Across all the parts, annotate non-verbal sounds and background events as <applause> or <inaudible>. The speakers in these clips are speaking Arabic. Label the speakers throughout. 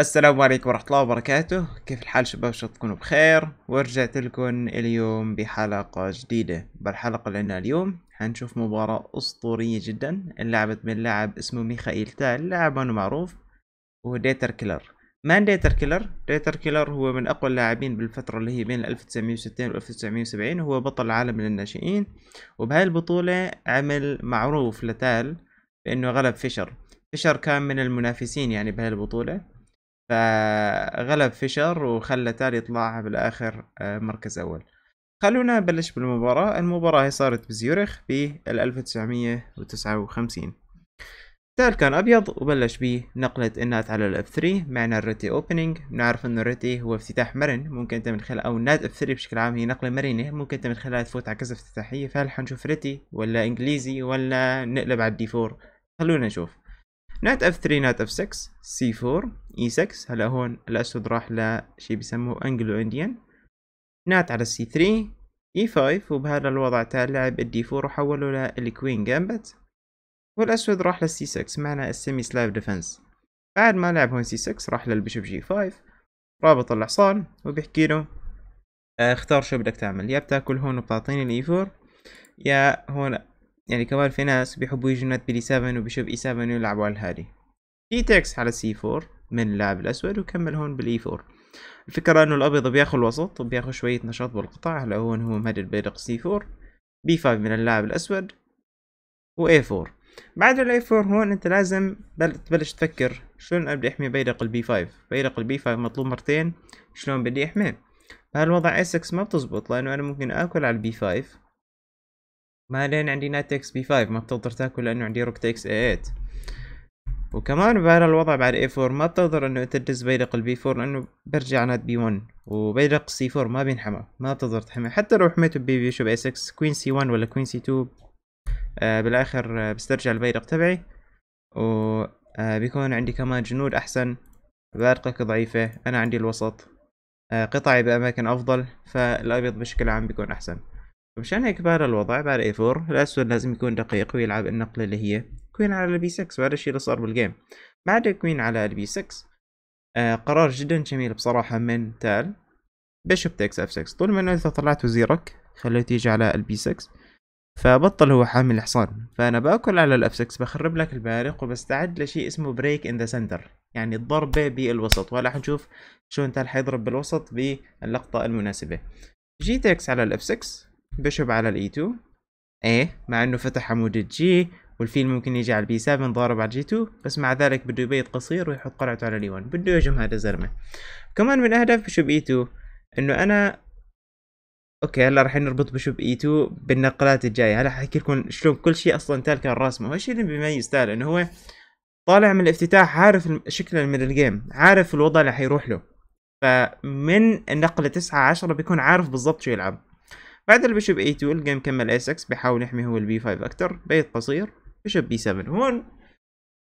Speaker 1: السلام عليكم ورحمة الله وبركاته كيف الحال شباب شو تكونوا بخير ورجعت لكم اليوم بحلقة جديدة بالحلقة اللي عندنا اليوم حنشوف مباراة أسطورية جدا انلعبت من لاعب اسمه ميخائيل تال لاعب ما معروف وهو ديتر كيلر مان ديتر كيلر ديتر كيلر هو من أقوى اللاعبين بالفترة اللي هي بين 1960 و 1970 وهو بطل العالم للناشئين وبهاي البطولة عمل معروف لتال بأنه غلب فيشر فيشر كان من المنافسين يعني بهاي البطولة فغلب فيشر وخلى تالي يطلع بالاخر آه، مركز اول خلونا نبلش بالمباراة المباراة هي صارت بزيورخ في 1959 تال كان ابيض وبلش به نقلة النات على الاف 3 معنى الريتي اوبننج بنعرف انه الريتي هو افتتاح مرن ممكن انت من خلال او النات اف 3 بشكل عام هي نقلة مرنة ممكن انت من خلالها تفوت على كذا افتتاحية فهل حنشوف ريتي ولا انجليزي ولا نقلب على الدي 4 خلونا نشوف نايت اف 3 نايت اف 6 سي 4 اي 6 هلا هون الاسود راح لشيء بسموه انجلو انديان نات على سي 3 اي 5 وبهذا الوضع تاع اللاعب الدي 4 وحوله للكوين جامبت والاسود راح للسي 6 معنا السيمي سلايف ديفنس بعد ما لعب هون سي 6 راح للبشوف جي 5 رابط الحصان وبيحكي له آه، اختار شو بدك تعمل يا بتاكل هون وبتعطيني الاي 4 e يا هون يعني كمان في ناس بيحبوا يجوا نت بلي 7 وبيشوف اي e 7 ويلعبوا على الهادي دي تكس على سي 4 من اللاعب الاسود وكمل هون بالاي 4 e الفكرة انه الابيض بياخذ الوسط وبياخذ شوية نشاط بالقطاع هلا هون هو مهدد بيدق سي 4 بي 5 من اللاعب الاسود و اي 4 بعد الاي 4 هون انت لازم تبلش تفكر شلون بدي احمي بيدق البي 5 بيدق البي 5 مطلوب مرتين شلون بدي احميه بهالوضع اس 6 ما بتزبط لانه انا ممكن اكل على البي 5 ما لين عندي نايت اكس بي 5 ما بتقدر تاكل لانه عندي روك اكس اي 8 وكمان بهذا الوضع بعد اي 4 ما بتقدر انه انت تدز بيدق البي 4 لانه برجع نات بي 1 وبيدق سي 4 ما بينحمى ما بتقدر تحمى حتى لو حميته ببي بيشو باي 6 كوين سي 1 ولا كوين سي 2 آه بالاخر آه بسترجع البيدق تبعي و آه بيكون عندي كمان جنود احسن بارقك ضعيفة انا عندي الوسط آه قطعي باماكن افضل فالابيض بشكل عام بيكون احسن مشان هيك بهذا الوضع بعد اي 4 الاسود لازم يكون دقيق ويلعب النقله اللي هي كوين على البي 6 وهذا الشيء اللي صار بالجيم بعد كوين على البي 6 آه قرار جدا جميل بصراحه من تال بيشوب تكس اف 6 طول ما انت طلعت وزيرك خليته يجي على البي 6 فبطل هو حامل الحصان فانا باكل على الاف 6 بخرب لك البارق وبستعد لشيء اسمه بريك ان ذا سنتر يعني الضربة بالوسط ولا حنشوف شلون تال حيضرب بالوسط باللقطة المناسبة جي تكس على الاف 6 بشب على الاي 2 ايه مع انه فتح عمود الجي والفيل ممكن يجي على البي 7 ضارب على جي 2 بس مع ذلك بده يبيت قصير ويحط قرعته على الاي 1 e بده يهجم هذا الزلمه كمان من اهداف بشب اي 2 انه انا اوكي هلا راح نربط بشوب اي 2 بالنقلات الجايه هلا احكي لكم شلون كل شيء اصلا تال كان راسمه هو الشيء اللي بيميز تال انه هو طالع من الافتتاح عارف شكل من الجيم عارف الوضع اللي حيروح له فمن النقلة 9 10 بيكون عارف بالضبط شو يلعب بعد البشوب اي 2 الجيم كمل اس اكس بيحاول يحمي هو البي 5 اكتر بيت قصير بشوب بي 7 هون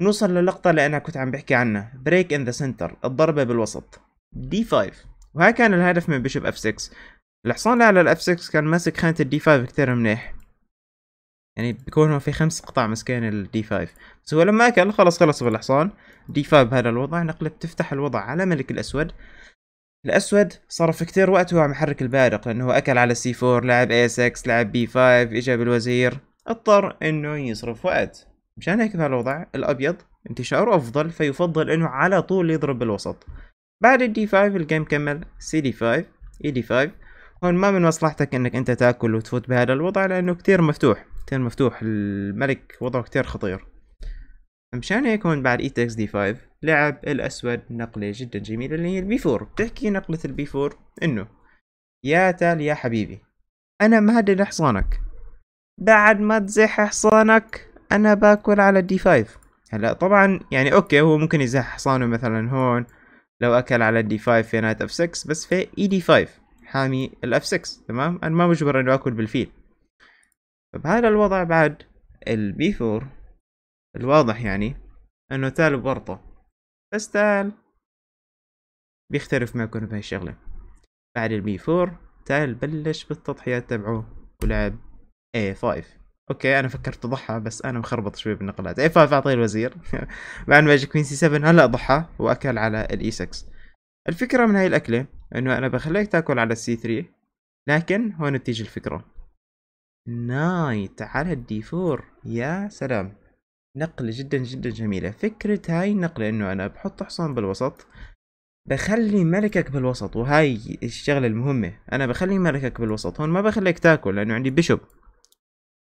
Speaker 1: نوصل للقطة اللي انا كنت عم بحكي عنها بريك ان ذا سنتر الضربة بالوسط دي 5 وهاي كان الهدف من بشوب اف 6 الحصان على الاف 6 كان ماسك خانة الدي 5 كتير منيح يعني بكون هو في خمس قطع مسكين الدي 5 بس هو لما اكل خلص خلص بالحصان دي 5 بهذا الوضع نقلب تفتح الوضع على ملك الاسود الأسود صرف كتير وقت وهو عم يحرك البارق لأنه أكل على سي 4 لعب اي 6 لعب بي 5 اجى بالوزير اضطر أنه يصرف وقت مشان هيك بهالوضع الأبيض انتشاره أفضل فيفضل أنه على طول يضرب بالوسط بعد الدي 5 الجيم كمل سي دي 5 اي دي 5 هون ما من مصلحتك انك انت تاكل وتفوت بهذا الوضع لانه كتير مفتوح كتير مفتوح الملك وضعه كتير خطير مشان هيك هون بعد اي تكس دي 5 لعب الاسود نقله جدا جميله اللي هي البي 4 بتحكي نقله البي 4 انه يا تال يا حبيبي انا مهدد حصانك بعد ما تزح حصانك انا باكل على الدي 5 هلا طبعا يعني اوكي هو ممكن يزح حصانه مثلا هون لو اكل على الدي 5 في نايت اف 6 بس في اي دي 5 حامي الاف 6 تمام انا ما مجبر انه اكل بالفيل فبهذا الوضع بعد البي 4 الواضح يعني انه تال بورطة بس تال بيختلف بهاي بهالشغلة بعد البي فور تال بلش بالتضحيات تبعه ولعب اي 5 اوكي انا فكرت تضحى بس انا مخربط شوي بالنقلات اي 5 اعطيه الوزير <laughs> بعد ما اجى كوين سي 7 هلا ضحى واكل على الاي 6 e الفكرة من هاي الاكلة انه انا بخليك تاكل على السي 3 لكن هون بتيجي الفكرة نايت على الدي 4 يا سلام نقلة جدا جدا جميلة فكرة هاي النقلة انه انا بحط حصان بالوسط بخلي ملكك بالوسط وهاي الشغلة المهمة انا بخلي ملكك بالوسط هون ما بخليك تاكل لانه عندي بشب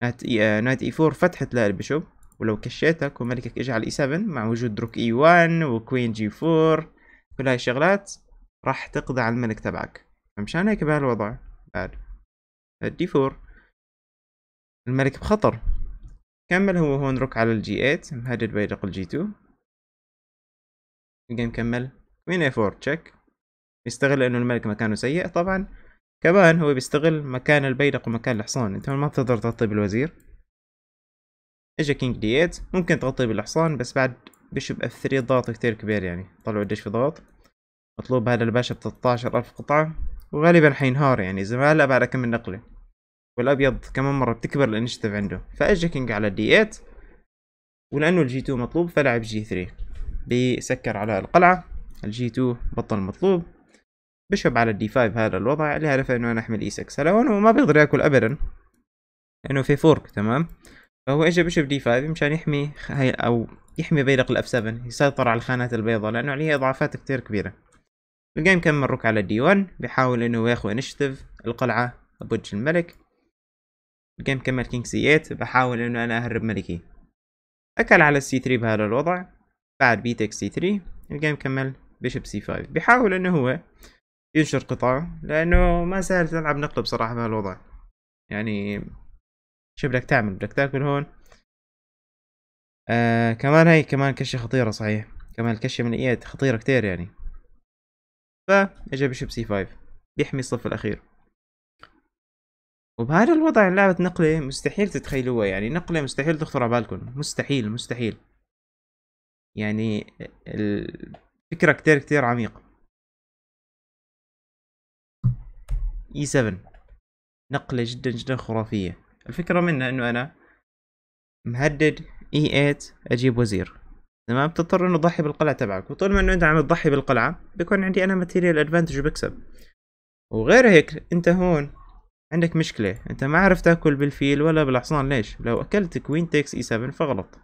Speaker 1: نايت اي آه، نايت اي 4 فتحت للبشب ولو كشيتك وملكك اجى على اي 7 مع وجود روك اي 1 وكوين جي 4 كل هاي الشغلات راح تقضي على الملك تبعك فمشان هيك بهالوضع بعد الدي 4 الملك بخطر كمل هو هون روك على الجي 8 مهدد بيدق الجي 2 الجيم كمل كوين اي 4 تشيك بيستغل انه الملك مكانه سيء طبعا كمان هو بيستغل مكان البيدق ومكان الحصان انت ما بتقدر تغطي بالوزير اجا كينج دي 8 ممكن تغطي بالحصان بس بعد بيشب اف 3 ضغط كتير كبير يعني طلعوا قديش في ضغط مطلوب هذا الباشا ب 13000 قطعة وغالبا حينهار يعني زمالة بعد كم نقلة والابيض كمان مره بتكبر الانشتف عنده فاجا كينج على دي 8 ولانه الجي 2 مطلوب فلعب جي 3 بسكر على القلعه الجي 2 بطل مطلوب بشب على الدي 5 هذا الوضع اللي عرف انه انا احمل اي e 6 هلا هون ما بيقدر ياكل ابدا لانه في فورك تمام فهو اجى بشب دي 5 مشان يحمي هاي او يحمي بيدق الاف 7 يسيطر على الخانات البيضاء لانه عليها اضعافات كتير كبيره الجيم كمل روك على الدي 1 بيحاول انه ياخذ انشتف القلعه بوج الملك الجيم كمل كينج سي 8 بحاول انه انا اهرب ملكي اكل على السي 3 بهذا الوضع بعد بيتك سي 3 الجيم كمل بيشب سي 5 بيحاول انه هو ينشر قطعه لانه ما سهل تلعب نقطة بصراحة بهالوضع يعني شو بدك تعمل بدك تاكل هون آه كمان هاي كمان كشة خطيرة صحيح كمان الكشة من ايد خطيرة كتير يعني فاجا بيشب سي 5 بيحمي الصف الاخير وبهذا الوضع لعبة نقلة مستحيل تتخيلوها يعني نقلة مستحيل تخطر على بالكم مستحيل مستحيل يعني الفكرة كتير كتير عميقة اي e 7 نقلة جدا جدا خرافية الفكرة منها انه انا مهدد اي e 8 اجيب وزير تمام بتضطر انه تضحي بالقلعة تبعك وطول ما انه انت عم تضحي بالقلعة بيكون عندي انا ماتيريال ادفانتج وبكسب وغير هيك انت هون عندك مشكلة انت ما عرفت تاكل بالفيل ولا بالحصان ليش لو اكلت كوين تاكس اي 7 فغلط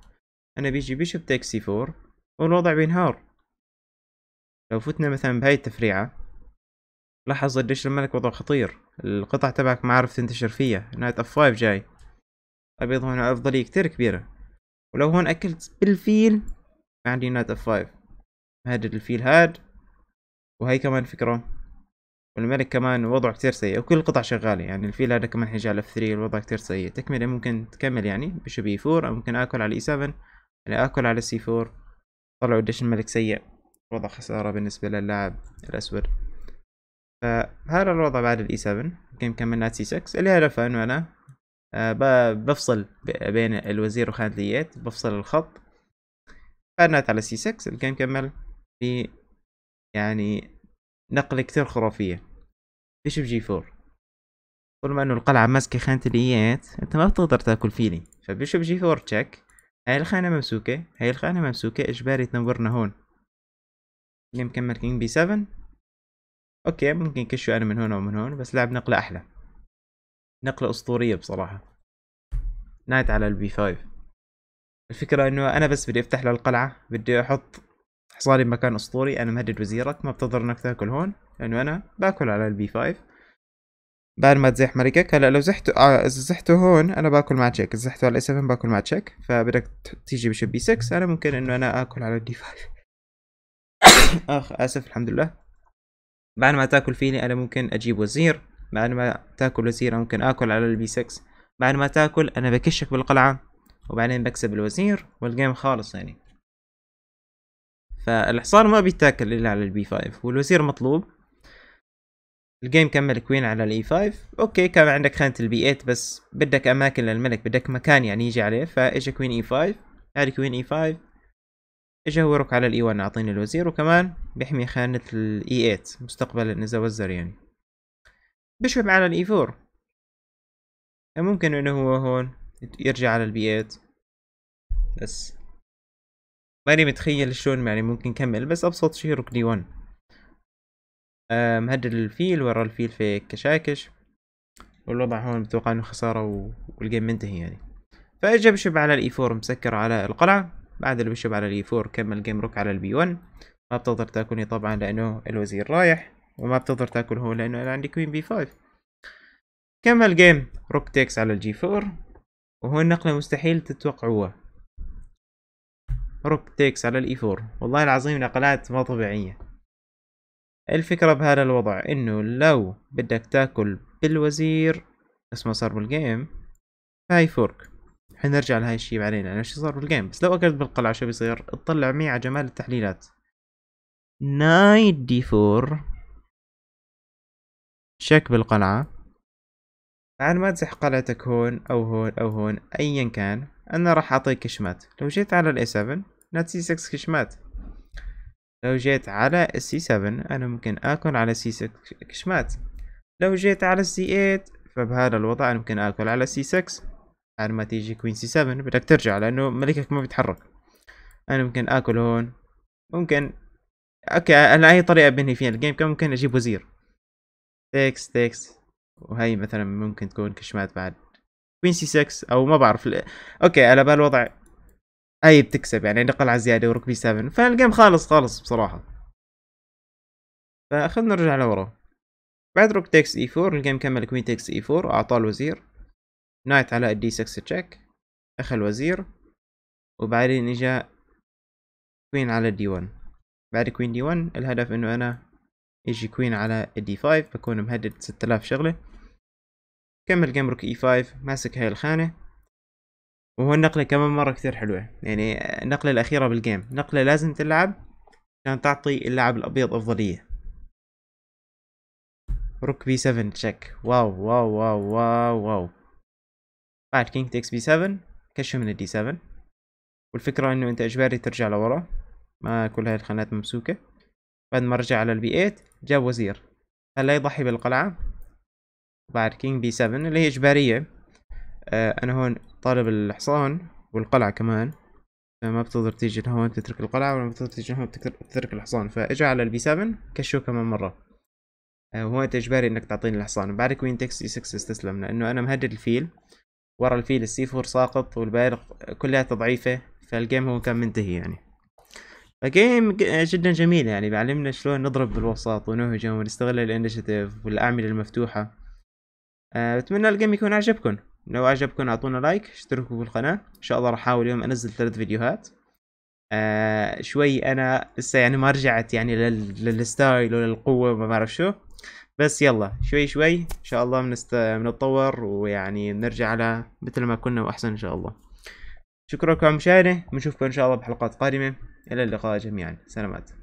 Speaker 1: انا بيجي بيشب تاكس اي 4 والوضع بينهار لو فتنا مثلا بهاي التفريعة لاحظ قديش الملك وضع خطير القطع تبعك ما عرفت تنتشر فيها نايت اف 5 جاي ابيض هون افضلية كتير كبيرة ولو هون اكلت بالفيل ما عندي نايت اف 5 هاد الفيل هاد وهي كمان فكرة والملك كمان وضعه كتير سيء وكل القطع شغالة يعني الفيل هذا كمان حيجي اف 3 الوضع كتير سيء تكملة ممكن تكمل يعني بشو بي 4 أو ممكن آكل على اي 7 يعني آكل على سي 4 طلعوا قديش الملك سيء وضع خسارة بالنسبة للاعب الأسود فهذا الوضع بعد الاي 7 e يمكن كملنات سي 6 اللي هدفه انه انا آه، بفصل بين الوزير وخانة اليات بفصل الخط فنات على سي 6 يمكن كمل في يعني نقلة كتير خرافية ايش بجي فور طول ما انه القلعة ماسكة خانة الإيات انت ما بتقدر تاكل فيني فبيش جي فور تشيك هاي الخانة ممسوكة هاي الخانة ممسوكة اجباري تنورنا هون اللي مكمل كينج بي 7 اوكي ممكن كشو انا من هون او من هون بس لعب نقلة احلى نقلة اسطورية بصراحة نايت على البي 5 الفكرة انه انا بس بدي افتح له القلعة بدي احط حصاري بمكان اسطوري انا مهدد وزيرك ما بتقدر انك تاكل هون لانه انا باكل على البي 5 بعد ما تزيح ملكك هلا لو زحت آه، اذا زحته هون انا باكل مع تشيك اذا زحته على 7 باكل مع تشيك فبدك تيجي بشب بي 6 انا ممكن انه انا اكل على الدي 5 <coughs> اخ اسف الحمد لله بعد ما تاكل فيني انا ممكن اجيب وزير بعد ما تاكل وزير أنا ممكن اكل على البي 6 بعد ما تاكل انا بكشك بالقلعه وبعدين بكسب الوزير والجيم خالص يعني فالحصان ما بيتاكل الا على البي 5 والوزير مطلوب الجيم كمل كوين على الاي 5 e اوكي كان عندك خانة البي 8 بس بدك اماكن للملك بدك مكان يعني يجي عليه فاجا كوين اي 5 هذه كوين اي 5 اجا هو روك على الاي 1 e اعطيني الوزير وكمان بيحمي خانة الاي 8 e مستقبلا اذا وزر يعني بشوف على الاي 4 ممكن انه هو هون يرجع على البي 8 بس ماني متخيل شلون يعني ممكن كمل بس ابسط شيء روك دي 1 آه، مهدد الفيل ورا الفيل في كشاكش والوضع هون متوقع انه خسارة والجيم منتهي يعني فاجا بشب على الاي 4 مسكر على القلعة بعد البشب على الاي 4 كمل جيم روك على البي 1 ما بتقدر تاكلني طبعا لانه الوزير رايح وما بتقدر تاكل هو لانه انا عندي كوين بي 5 كمل جيم روك تيكس على الجي 4 وهون نقلة مستحيل تتوقعوها روك تيكس على الاي 4 والله العظيم نقلات ما طبيعية الفكرة بهذا الوضع انه لو بدك تاكل بالوزير اسمه ما صار بالجيم هاي فورك حنرجع لهاي الشيء بعدين لانه يعني شو صار بالجيم بس لو اكلت بالقلعة شو بيصير اطلع معي على جمال التحليلات نايت دي فور شك بالقلعة بعد ما تزح قلعتك هون او هون او هون ايا كان انا راح اعطيك كشمات لو جيت على الاي 7 نات سي 6 كشمات لو جيت على السي 7 أنا ممكن أكل على سي 6 كشمات لو جيت على السي 8 فبهذا الوضع أنا ممكن أكل على سي 6 بعد ما تيجي كوين سي 7 بدك ترجع لأنه ملكك ما بيتحرك أنا ممكن أكل هون ممكن أوكي أنا أي طريقة بني فيها الجيم كان ممكن أجيب وزير تكس تكس وهي مثلا ممكن تكون كشمات بعد كوين سي 6 او ما بعرف اوكي على بالوضع اي بتكسب يعني عندي قلعة زيادة وركبي 7 فالجيم خالص خالص بصراحة فخلنا نرجع لورا بعد روك تكس اي 4 الجيم كمل كوين تكس اي 4 اعطاه الوزير نايت على الدي 6 تشيك اخذ الوزير وبعدين اجى كوين على الدي 1 بعد كوين دي 1 الهدف انه انا يجي كوين على الدي 5 بكون مهدد 6000 شغلة كمل جيم روك اي 5 ماسك هاي الخانة وهو النقله كمان مره كثير حلوه يعني النقله الاخيره بالجيم نقله لازم تلعب عشان تعطي اللاعب الابيض افضليه روك بي 7 تشيك واو واو واو واو واو بعد كينج تكس بي 7 كشف من الدي 7 والفكرة انه انت اجباري ترجع لورا ما كل هاي الخانات ممسوكة بعد ما رجع على البي 8 جاب وزير هلا يضحي بالقلعة بعد كينج بي 7 اللي هي اجبارية آه انا هون طالب الحصان والقلعة كمان ما بتقدر تيجي لهون تترك القلعة ولا بتقدر تيجي لهون تترك الحصان فاجا على البي 7 كشوه كمان مرة آه، وهو انت اجباري انك تعطيني الحصان بعد كوين تكس اي 6 استسلم لانه انا مهدد الفيل ورا الفيل السي 4 ساقط والبالغ كلها ضعيفة فالجيم هو كان منتهي يعني فجيم جدا جميل يعني بيعلمنا شلون نضرب بالوسط ونهجم ونستغل الانشيتيف والاعمدة المفتوحة أه بتمنى الجيم يكون عجبكم لو عجبكم اعطونا لايك اشتركوا في القناة ان شاء الله راح احاول اليوم انزل ثلاث فيديوهات آه شوي انا لسه يعني ما رجعت يعني لل... للستايل وللقوة ما بعرف شو بس يلا شوي شوي ان شاء الله بنست... بنتطور ويعني بنرجع على مثل ما كنا واحسن ان شاء الله شكرا لكم المشاهدة بنشوفكم ان شاء الله بحلقات قادمة الى اللقاء جميعا سلامات